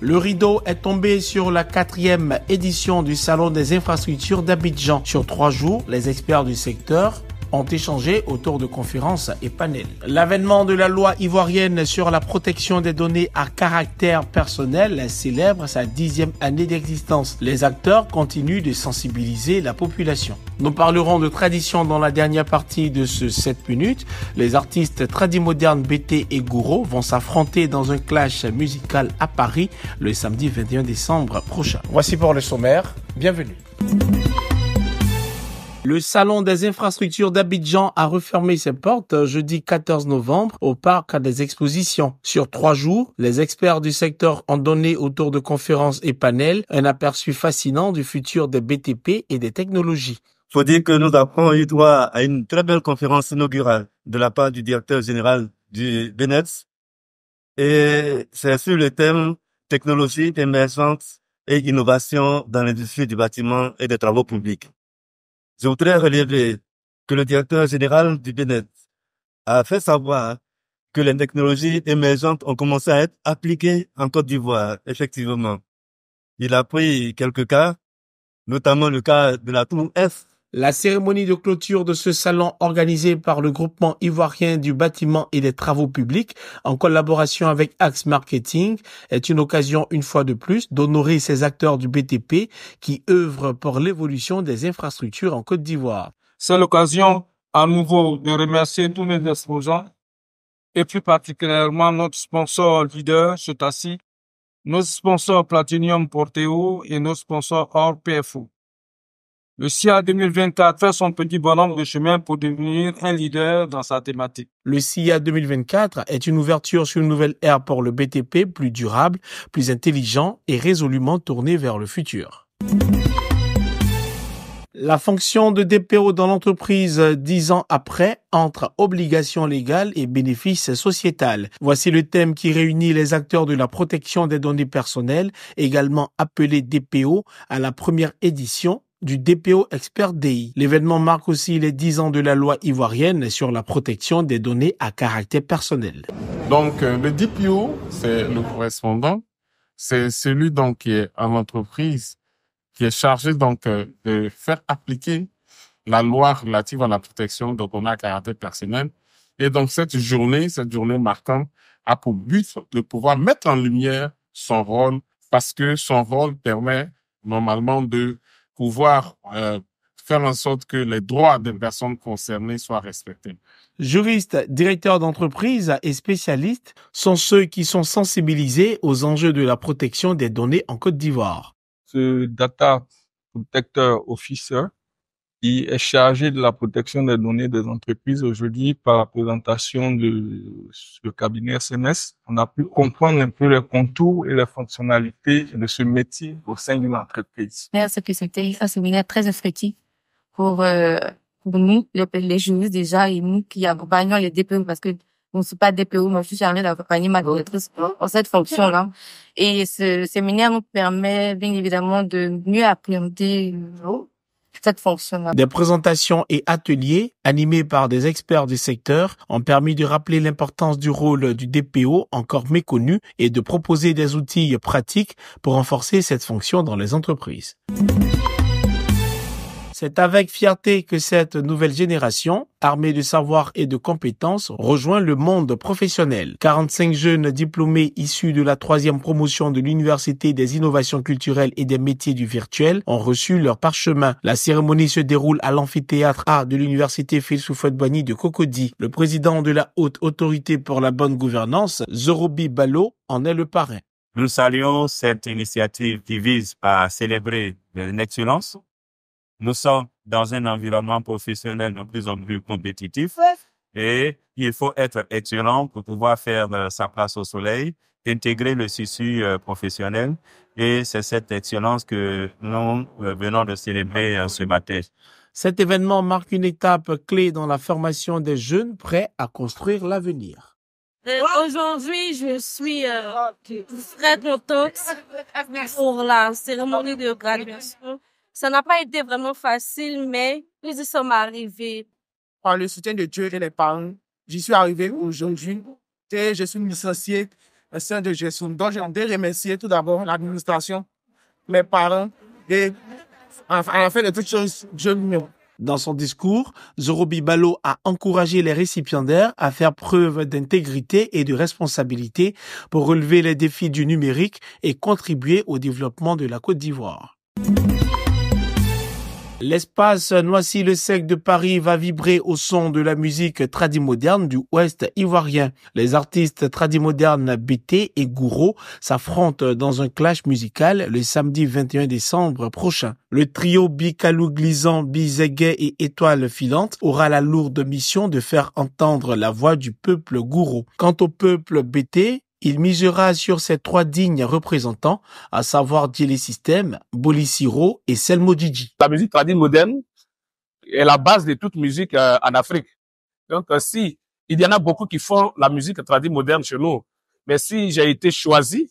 Le rideau est tombé sur la quatrième édition du Salon des infrastructures d'Abidjan. Sur trois jours, les experts du secteur ont échangé autour de conférences et panels. L'avènement de la loi ivoirienne sur la protection des données à caractère personnel célèbre sa dixième année d'existence. Les acteurs continuent de sensibiliser la population. Nous parlerons de tradition dans la dernière partie de ce 7 minutes. Les artistes tradi-modernes BT et Gouraud vont s'affronter dans un clash musical à Paris le samedi 21 décembre prochain. Voici pour le sommaire. Bienvenue. Le Salon des infrastructures d'Abidjan a refermé ses portes euh, jeudi 14 novembre au parc des expositions. Sur trois jours, les experts du secteur ont donné autour de conférences et panels un aperçu fascinant du futur des BTP et des technologies. Faut dire que nous avons eu droit à une très belle conférence inaugurale de la part du directeur général du BNETS. Et c'est sur le thème technologie émergente et innovation dans l'industrie du bâtiment et des travaux publics. Je voudrais relever que le directeur général du BNET a fait savoir que les technologies émergentes ont commencé à être appliquées en Côte d'Ivoire, effectivement. Il a pris quelques cas, notamment le cas de la tour F la cérémonie de clôture de ce salon organisé par le groupement ivoirien du bâtiment et des travaux publics en collaboration avec Axe Marketing est une occasion une fois de plus d'honorer ces acteurs du BTP qui œuvrent pour l'évolution des infrastructures en Côte d'Ivoire. C'est l'occasion à nouveau de remercier tous mes exposants et plus particulièrement notre sponsor leader, tassi, nos sponsors Platinum Porteo et nos sponsors Or PFO. Le CIA 2024 fait son petit bonhomme de chemin pour devenir un leader dans sa thématique. Le CIA 2024 est une ouverture sur une nouvelle ère pour le BTP plus durable, plus intelligent et résolument tourné vers le futur. La fonction de DPO dans l'entreprise dix ans après entre obligations légales et bénéfices sociétales. Voici le thème qui réunit les acteurs de la protection des données personnelles, également appelés DPO, à la première édition du DPO Expert DI. L'événement marque aussi les 10 ans de la loi ivoirienne sur la protection des données à caractère personnel. Donc, euh, le DPO, c'est le correspondant, c'est celui donc qui est en entreprise, qui est chargé donc euh, de faire appliquer la loi relative à la protection des données à caractère personnel. Et donc, cette journée, cette journée marquante, a pour but de pouvoir mettre en lumière son rôle parce que son rôle permet normalement de pouvoir euh, faire en sorte que les droits des personnes concernées soient respectés. Juristes, directeurs d'entreprise et spécialistes sont ceux qui sont sensibilisés aux enjeux de la protection des données en Côte d'Ivoire. Ce data protector officer est chargé de la protection des données des entreprises aujourd'hui par la présentation de ce cabinet SMS. On a pu comprendre un peu les contours et les fonctionnalités de ce métier au sein d'une entreprise. Merci que c'était un séminaire très instructif pour, euh, nous, les, juristes déjà et nous qui accompagnons les DPO, parce que nous ne sommes pas DPO, mais je suis chargée d'accompagner ma directrice pour cette fonction-là. Et ce séminaire nous permet bien évidemment de mieux appréhender des présentations et ateliers animés par des experts du secteur ont permis de rappeler l'importance du rôle du DPO encore méconnu et de proposer des outils pratiques pour renforcer cette fonction dans les entreprises. C'est avec fierté que cette nouvelle génération, armée de savoir et de compétences, rejoint le monde professionnel. 45 jeunes diplômés issus de la troisième promotion de l'Université des innovations culturelles et des métiers du virtuel ont reçu leur parchemin. La cérémonie se déroule à l'amphithéâtre A de l'Université houphouët boigny de Cocody. Le président de la Haute Autorité pour la Bonne Gouvernance, Zorobi Balo, en est le parrain. Nous saluons cette initiative qui vise à célébrer l'excellence nous sommes dans un environnement professionnel de plus en plus compétitif et il faut être excellent pour pouvoir faire euh, sa place au soleil, intégrer le tissu euh, professionnel et c'est cette excellence que nous euh, venons de célébrer ce matin. Cet événement marque une étape clé dans la formation des jeunes prêts à construire l'avenir. Aujourd'hui, je suis euh, oh, Fred pour la cérémonie de graduation ça n'a pas été vraiment facile, mais nous y sommes arrivés. Par le soutien de Dieu et les parents, j'y suis arrivé aujourd'hui je suis licencié au sein de gestion. Donc, de remercier tout d'abord l'administration, mes parents et à la de toutes choses, Dieu Dans son discours, Zorobi Balo a encouragé les récipiendaires à faire preuve d'intégrité et de responsabilité pour relever les défis du numérique et contribuer au développement de la Côte d'Ivoire. L'espace Noisy-le-Sec de Paris va vibrer au son de la musique tradimoderne du Ouest ivoirien. Les artistes tradimodernes Bété et Gouraud s'affrontent dans un clash musical le samedi 21 décembre prochain. Le trio Bicalou Glisant, Bizéguet et Étoile Filante aura la lourde mission de faire entendre la voix du peuple Gouraud. Quant au peuple Bété, il misera sur ses trois dignes représentants, à savoir Dili Système, Bolisiro et Selmo Djidji. La musique traditionnelle moderne est la base de toute musique euh, en Afrique. Donc, euh, si il y en a beaucoup qui font la musique traditionnelle moderne chez nous, mais si j'ai été choisi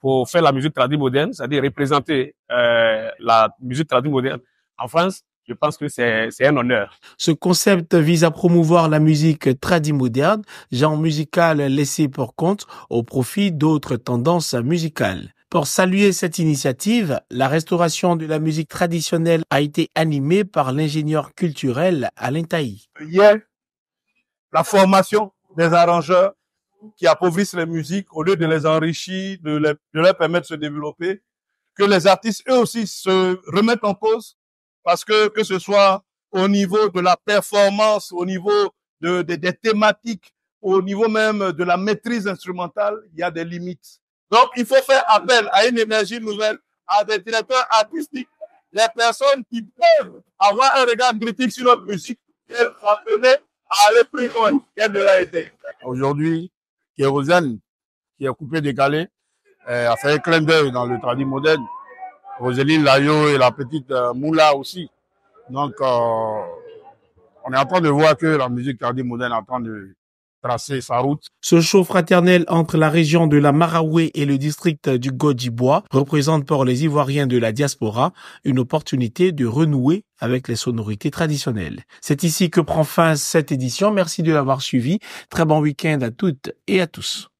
pour faire la musique traditionnelle moderne, c'est-à-dire représenter euh, la musique traditionnelle moderne en France, je pense que c'est un honneur. Ce concept vise à promouvoir la musique tradi-moderne, genre musical laissé pour compte au profit d'autres tendances musicales. Pour saluer cette initiative, la restauration de la musique traditionnelle a été animée par l'ingénieur culturel Alain Taï. Hier, la formation des arrangeurs qui appauvrissent les musiques, au lieu de les enrichir, de, les, leur permettre de se développer, que les artistes eux aussi se remettent en cause parce que que ce soit au niveau de la performance, au niveau de, des thématiques, au niveau même de la maîtrise instrumentale, il y a des limites. Donc, il faut faire appel à une énergie nouvelle, à des directeurs artistiques, les personnes qui peuvent avoir un regard critique sur notre musique et appeler à aller plus loin qu'elle ne l'a été. Aujourd'hui, Kérosène, qui a coupé des décalé, euh, a fait un clin d'œil dans le traduit moderne Roselyne Layo et la petite euh, Moula aussi. Donc, euh, on est en train de voir que la musique tardive moderne est en train de tracer sa route. Ce show fraternel entre la région de la Maraoué et le district du Godjibois représente pour les Ivoiriens de la diaspora une opportunité de renouer avec les sonorités traditionnelles. C'est ici que prend fin cette édition. Merci de l'avoir suivi. Très bon week-end à toutes et à tous.